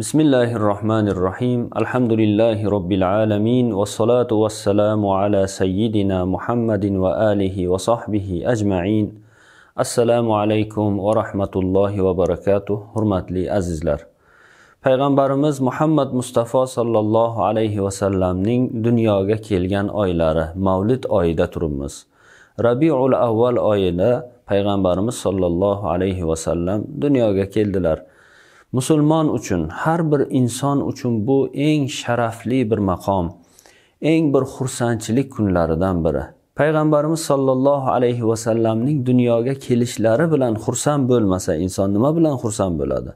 بسم الله الرحمن الرحيم الحمد لله رب العالمين والصلاة والسلام على سيدنا محمد وآله وصحبه أجمعين assalomu alaykum va rahmatullohi va barakatuh hurmatli azizlar payg'ambarimiz muhammad mustafa sollallohu alayhi vasallamning dunyoga kelgan oylari mavlid oyida turibmiz rabiul avval oyida payg'ambarimiz sollallohu alayhi vasallam dunyoga keldilar musulmon uchun har bir inson uchun bu eng sharafli bir maqom eng bir xursandchilik kunlaridan biri payg'ambarimiz sollallohu alayhi vasallamning dunyoga kelishlari bilan xursand bo'lmasa inson nima bilan xursand bo'ladi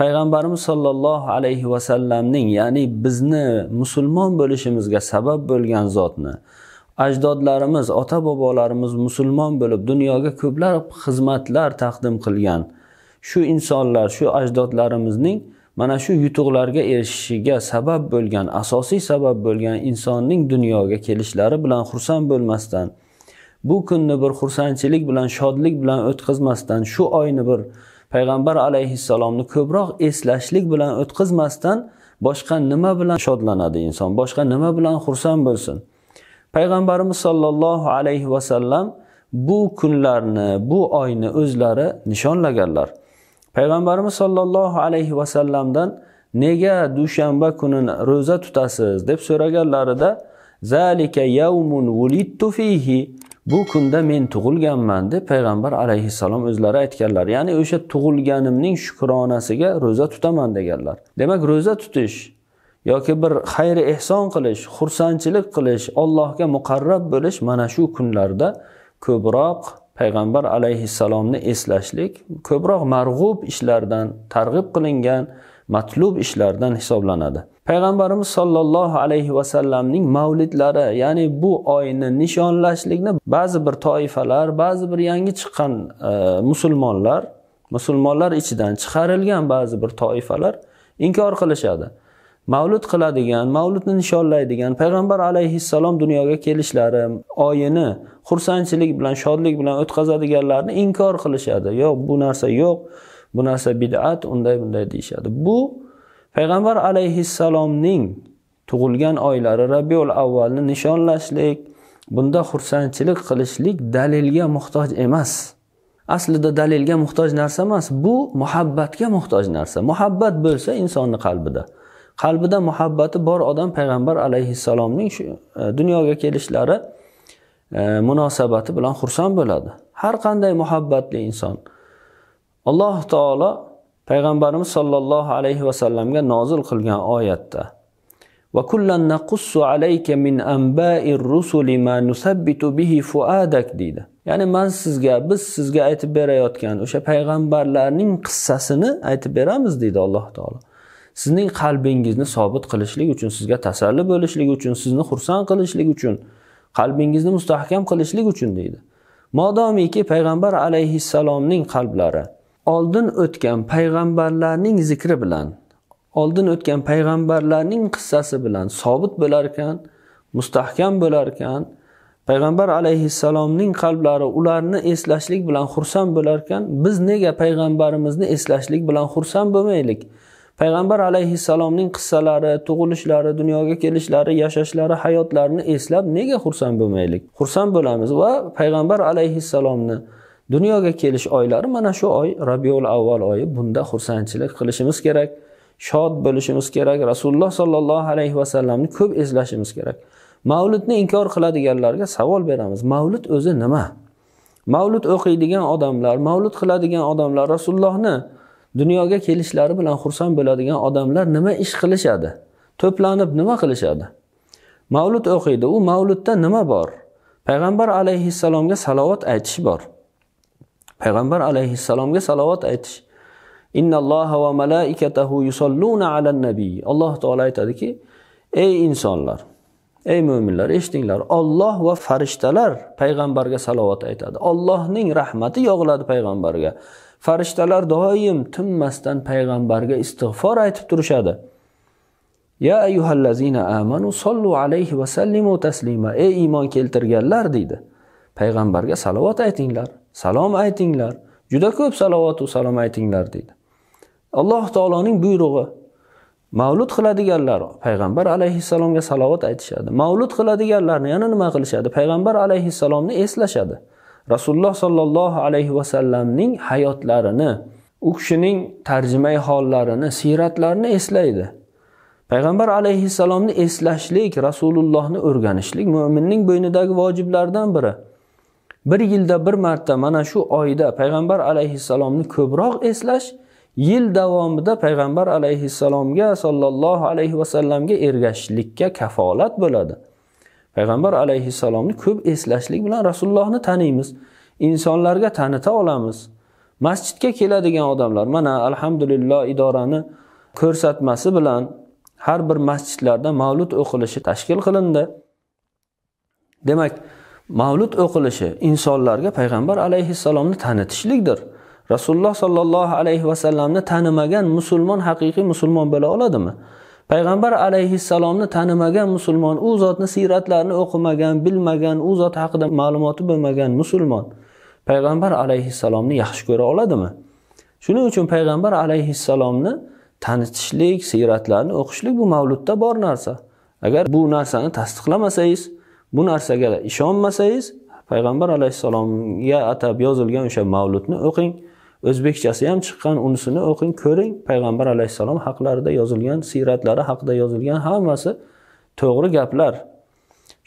payg'ambarimiz sollallohu alayhi vasallamning ya'ni bizni musulmon bo'lishimizga sabab bo'lgan zotni ajdodlarimiz ota bobolarimiz musulmon bo'lib dunyoga ko'plab xizmatlar taqdim qilgan shu insonlar shu ajdodlarimizning mana shu yutuqlarga erishishiga sabab bo'lgan asosiy sabab bo'lgan insonning dunyoga kelishlari bilan xursand bo'lmasdan bu kunni bir xursandchilik bilan shodlik bilan o'tkazmasdan shu oyni bir payg'ambar alayhissalomni ko'proq eslashlik bilan o'tkazmasdan boshqa nima bilan shodlanadi inson boshqa nima bilan xursand bo'lsin payg'ambarimiz sollallohu alayhi vasallam bu kunlarni bu oyni o'zlari nishonlaganlar payg'ambarimiz sollallohu alayhi vasallamdan nega dushanba kunini ro'za tutasiz deb so'raganlarida zalika yavmun vulittu fihi bu kunda men tug'ilganman deb payg'ambar alayhissalom o'zlari aytganlar ya'ni o'sha tug'ilganimning shukronasiga ro'za tutaman deganlar demak ro'za tutish yoki bir xayri ehson qilish xursandchilik qilish allohga muqarrab bo'lish mana shu kunlarda ko'proq payg'ambar alayhissalomni eslashlik ko'proq marg'ub ishlardan targ'ib qilingan matlub ishlardan hisoblanadi payg'ambarimiz sollallohu alayhi vasallamning mavlidlari ya'ni bu oyni nishonlashlikni ba'zi bir toifalar ba'zi bir yangi chiqqan e, musulmonlar musulmonlar ichidan chiqarilgan ba'zi bir toifalar inkor qilishadi mavlud qiladigan mavludni nishonlaydigan payg'ambar alayhissalom dunyoga kelishlari oyini xursandchilik bilan shodlik bilan o'tkazadiganlarni inkor qilishadi yo'q bu narsa yo'q bu narsa bid'at unday bunday deyishadi bu payg'ambar alayhissalomning tug'ilgan oylari rabiul avvalni nishonlashlik bunda xursandchilik qilishlik dalilga muhtoj emas aslida dalilga muhtoj narsa emas bu muhabbatga muhtoj narsa muhabbat bo'lsa insonni qalbida qalbida muhabbati bor odam payg'ambar alayhissalomning shu e, dunyoga kelishlari e, munosabati bilan xursand bo'ladi har qanday muhabbatli inson alloh taolo payg'ambarimiz sollallohu alayhi vasallamga nozil qilgan oyatda deydi ya'ni man sizga biz sizga aytib berayotgan o'sha payg'ambarlarning qissasini aytib beramiz deydi alloh taolo sizning qalbingizni sobit qilishlik uchun sizga tasalli bo'lishlik uchun sizni xursand qilishlik uchun qalbingizni mustahkam qilishlik uchun deydi modomiki payg'ambar alayhissalomning qalblari oldin o'tgan payg'ambarlarning zikri bilan oldin o'tgan payg'ambarlarning qissasi bilan sobit bo'lar ekan mustahkam bo'lar ekan payg'ambar alayhissalomning qalblari ularni eslashlik bilan xursand bo'lar ekan biz nega payg'ambarimizni eslashlik bilan xursand bo'lmaylik payg'ambar alayhissalomning qissalari tug'ilishlari dunyoga kelishlari yashashlari hayotlarini eslab nega xursand bo'lmaylik xursand bo'lamiz va payg'ambar alayhissalomni dunyoga kelish oylari mana shu oy rabiul avval oyi bunda xursandchilik qilishimiz kerak shod bo'lishimiz kerak rasululloh sollallohu alayhi vasallamni ko'p eslashimiz kerak mavlidni inkor qiladiganlarga savol beramiz mavlud o'zi nima mavlud o'qiydigan odamlar mavlud qiladigan odamlar rasulullohni dunyoga kelishlari bilan xursand bo'ladigan odamlar nima ish qilishadi to'planib nima qilishadi mavlud o'qiydi u mavludda nima bor payg'ambar alayhissalomga salovat aytish bor payg'ambar alayhissalomga salovat aytish innalloha va malaikatahu yusalluna alan nabiy alloh taolo aytadiki ey insonlar ey mo'minlar eshitinglar olloh va farishtalar payg'ambarga salovat aytadi ollohning rahmati yog'iladi payg'ambarga farishtalar doim tinmasdan payg'ambarga istig'for aytib turishadi ya ayyuhallazina amanu sollu alayhi va sallimu taslima ey iymon keltirganlar deydi payg'ambarga salovat aytinglar salom aytinglar juda ko'p salovatu salom aytinglar deydi alloh taoloning buyrug'i mavlud qiladiganlar payg'ambar alayhissalomga salovat aytishadi mavlud qiladiganlarni yana nima qilishadi payg'ambar alayhissalomni eslashadi rasululloh sollallohu alayhi vasallamning hayotlarini u kishining tarjimai hollarini siyratlarini eslaydi payg'ambar alayhissalomni eslashlik rasulullohni o'rganishlik mo'minning bo'ynidagi vojiblardan biri bir yilda bir marta mana shu oyda payg'ambar alayhissalomni ko'proq eslash yil davomida payg'ambar alayhissalomga sollallohu alayhi vasallamga ergashishlikka kafolat bo'ladi payg'ambar alayhissalomni ko'p eslashlik bilan rasulullohni taniymiz insonlarga tanita olamiz masjidga keladigan odamlar mana alhamdulillah idorani ko'rsatmasi bilan har bir masjidlarda mavlud o'qilishi tashkil qilindi demak mavlud o'qilishi insonlarga payg'ambar alayhissalomni tanitishlikdir rasululloh sollallohu alayhi vasallamni tanimagan musulmon haqiqiy musulmon bo'la oladimi payg'ambar alayhissalomni tanimagan musulmon u zotni siyratlarini o'qimagan bilmagan u zot haqida ma'lumoti bo'lmagan musulmon payg'ambar alayhissalomni yaxshi ko'ra oladimi shuning uchun payg'ambar alayhissalomni tanitishlik siyratlarni o'qishlik bu mavludda bor narsa agar bu narsani tasdiqlamasangiz bu narsaga ishonmasangiz payg'ambar alayhissalomga atab yozilgan o'sha mavludni o'qing o'zbekchasi ham chiqqan unisini o'qing ko'ring payg'ambar alayhissalom haqlarida yozilgan siyratlari haqida yozilgan hammasi to'g'ri gaplar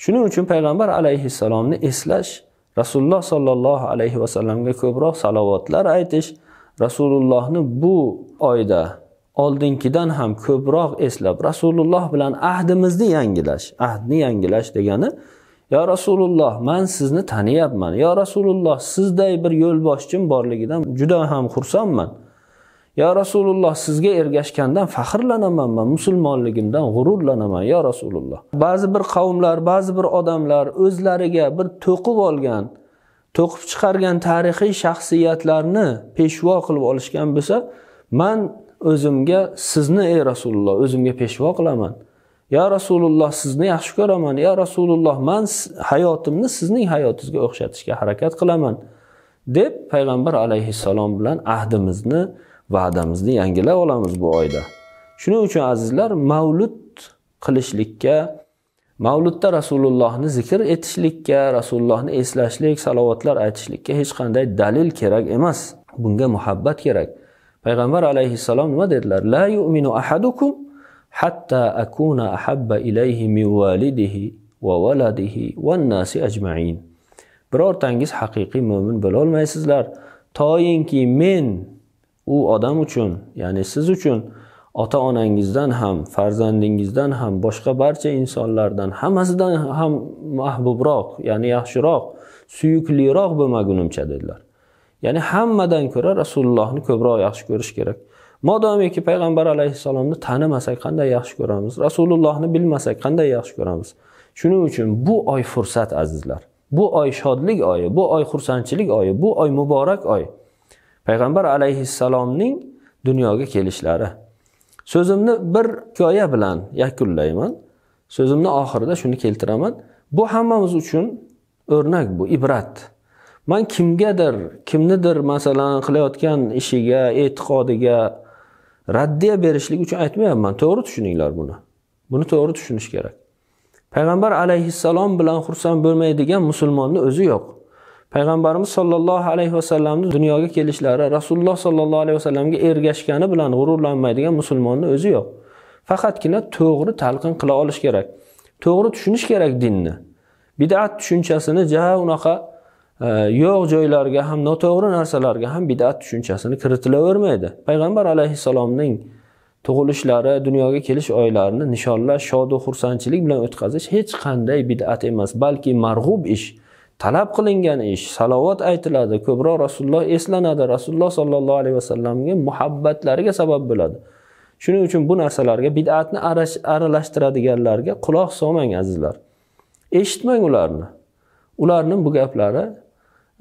shuning uchun payg'ambar alayhissalomni eslash rasululloh sollallohu alayhi vasallamga ko'proq salovatlar aytish rasulullohni bu oyda oldingidan ham ko'proq eslab rasululloh bilan ahdimizni yangilash ahdni yangilash degani yo rasululloh man sizni taniyapman yo rasululloh sizday bir yo'lboshchim borligidan juda ham xursandman yo rasululloh sizga ergashgandan faxrlanaman man musulmonligimdan g'ururlanaman yo rasululloh ba'zi bir qavmlar ba'zi bir odamlar o'zlariga bir to'qib olgan to'qib chiqargan tarixiy shaxsiyatlarni peshvo qilib olishgan bo'lsa man o'zimga sizni ey rasululloh o'zimga peshvo qilaman ya rasululloh sizni yaxshi ko'raman ya rasululloh man hayotimni sizning hayotingizga o'xshatishga harakat qilaman deb payg'ambar alayhissalom bilan ahdimizni va'damizni yangilab olamiz bu oyda shuning uchun azizlar mavlud qilishlikka mavludda rasulullohni zikr etishlikka rasulullohni eslashlik salovatlar aytishlikka hech qanday dalil kerak emas bunga muhabbat kerak payg'ambar alayhissalom nima dedilar la yu'minu ahadukum hatta akuna ahabba ilayhi min validihi va valadihi van nasi ajmain. Birortangiz haqiqiy mu'min bo'la olmaysizlar toyinki men u odam uchun, ya'ni siz uchun ota-onangizdan ham, farzandingizdan ham, boshqa barcha insonlardan hammasidan ham mahbubroq, ya'ni yaxshiroq, suyukliroq هم dedilar. Ya'ni hammadan ko'ra Rasulullohni ko'proq yaxshi ko'rish kerak. modomiki payg'ambar alayhissalomni tanimasak qanday yaxshi ko'ramiz rasulullohni bilmasak qanday yaxshi ko'ramiz shuning uchun bu oy fursat azizlar bu oy shodlik oyi bu oy xursandchilik oyi bu oy muborak oy payg'ambar alayhissalomning dunyoga kelishlari so'zimni bir hikoya bilan yakunlayman so'zimni oxirida shuni keltiraman bu hammamiz uchun o'rnak bu ibrat man kimgadir kimnidir masalan qilayotgan ishiga e'tiqodiga raddiya berishlik uchun aytmayapman to'g'ri tushuninglar buni buni to'g'ri tushunish kerak payg'ambar alayhissalom bilan xursand bo'lmaydigan musulmonni o'zi yo'q payg'ambarimiz sollallohu alayhi vasallamni dunyoga kelishlari rasululloh sollallohu alayhi vasallamga ergashgani bilan g'ururlanmaydigan musulmonni o'zi yo'q faqatgina to'g'ri talqin qila olish kerak to'g'ri tushunish kerak dinni bidat tushunchasini ja unaqa yo'q joylarga ham noto'g'ri narsalarga ham bidat tushunchasini kiritilavermaydi payg'ambar alayhissalomning tug'ilishlari dunyoga kelish oylarini nishonlash shodu xursandchilik bilan o'tkazish hech qanday bidat emas balki marg'ub ish talab qilingan ish salovat aytiladi ko'proq rasululloh eslanadi rasululloh sollallohu alayhi vasallamga muhabbatlariga sabab bo'ladi shuning uchun bu narsalarga bidatni aralashtiradiganlarga quloq solmang azizlar eshitmang ularni ularni bu gaplari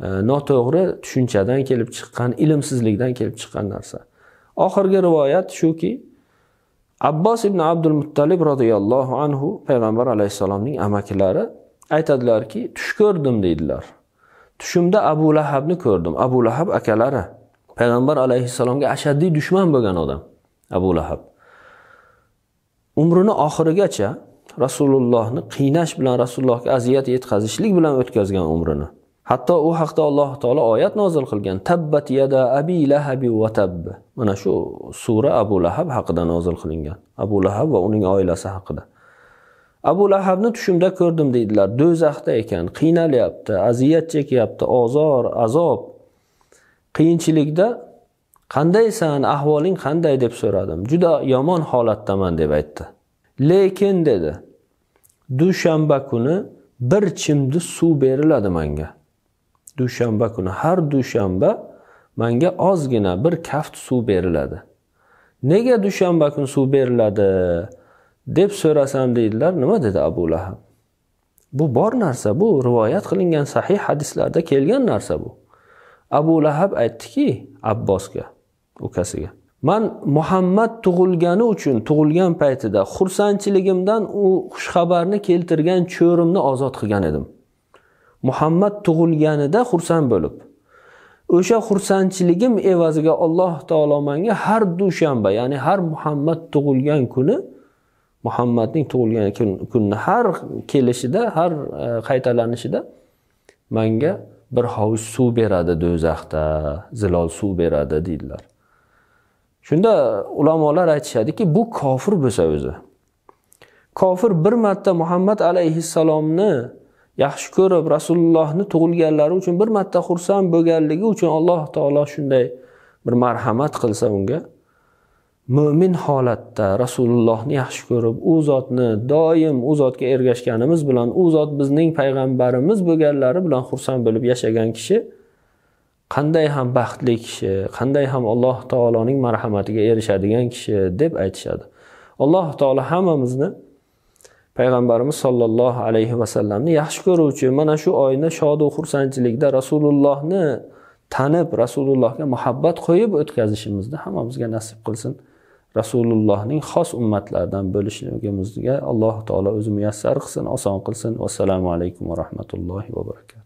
Э, noto'g'ri tushunchadan kelib chiqqan ilmsizlikdan kelib chiqqan narsa oxirgi rivoyat shuki abbos ibn abdul muttalib roziyallohu anhu payg'ambar alayhissalomning amakilari aytadilarki tush ko'rdim deydilar tushimda abu lahabni ko'rdim abu lahab akalari payg'ambar alayhissalomga ashaddiy dushman bo'lgan odam abu lahab umrini oxirigacha rasulullohni qiynash bilan rasulullohga aziyat yetkazishlik bilan o'tkazgan umrini hatto u haqda alloh taolo oyat nozil qilgan tabbat yada abi lahabi va tabb mana shu sura abu lahab haqida nozil qilingan abu lahab va uning oilasi haqida abu lahabni tushimda ko'rdim deydilar do'zaxda ekan qiynalyapti aziyat chekyapti ozor azob qiyinchilikda qandaysan ahvoling qanday deb so'radim juda yomon holatdaman deb aytdi lekin dedi dushanba kuni bir chimdi suv beriladi manga dushanba kuni har dushanba manga ozgina bir kaft suv beriladi nega dushanba kuni suv beriladi deb so'rasam deydilar nima dedi abu lahab bu bor narsa bu rivoyat qilingan sahih hadislarda kelgan narsa bu abu lahab aytdiki abbosga ukasiga man muhammad tug'ilgani uchun tug'ilgan paytida xursandchiligimdan u xushxabarni keltirgan cho'rimni ozod qilgan edim muhammad tug'ilganida xursand bo'lib o'sha xursandchiligim evaziga alloh taolo manga har dushanba ya'ni har muhammad tug'ilgan kuni muhammadning tug'ilgan kunini har kelishida har e, qaytalanishida manga bir hovuz suv beradi do'zaxda zilol suv beradi deydilar shunda ulamolar aytishadiki bu kofir bo'lsa o'zi kofir bir marta muhammad alayhissalomni yaxshi ko'rib rasulullohni tug'ilganlari uchun bir marta xursand bo'lganligi uchun alloh taolo shunday bir marhamat qilsa unga mo'min holatda rasulullohni yaxshi ko'rib u zotni doim u zotga ergashganimiz bilan u zot bizning payg'ambarimiz bo'lganlari bilan xursand bo'lib yashagan kishi qanday ham baxtli kishi qanday ham alloh taoloning marhamatiga erishadigan kishi deb aytishadi alloh taolo hammamizni payg'ambarimiz sollallohu alayhi vasallamni yaxshi ko'ruvchi mana shu oyni shodu xursandchilikda rasulullohni tanib rasulullohga muhabbat qo'yib o'tkazishimizni hammamizga nasib qilsin rasulullohning xos ummatlaridan bo'lishligimizga alloh taolo o'zi muyassar qilsin oson qilsin vassalomu alaykum va rahmatullohi va barakatuh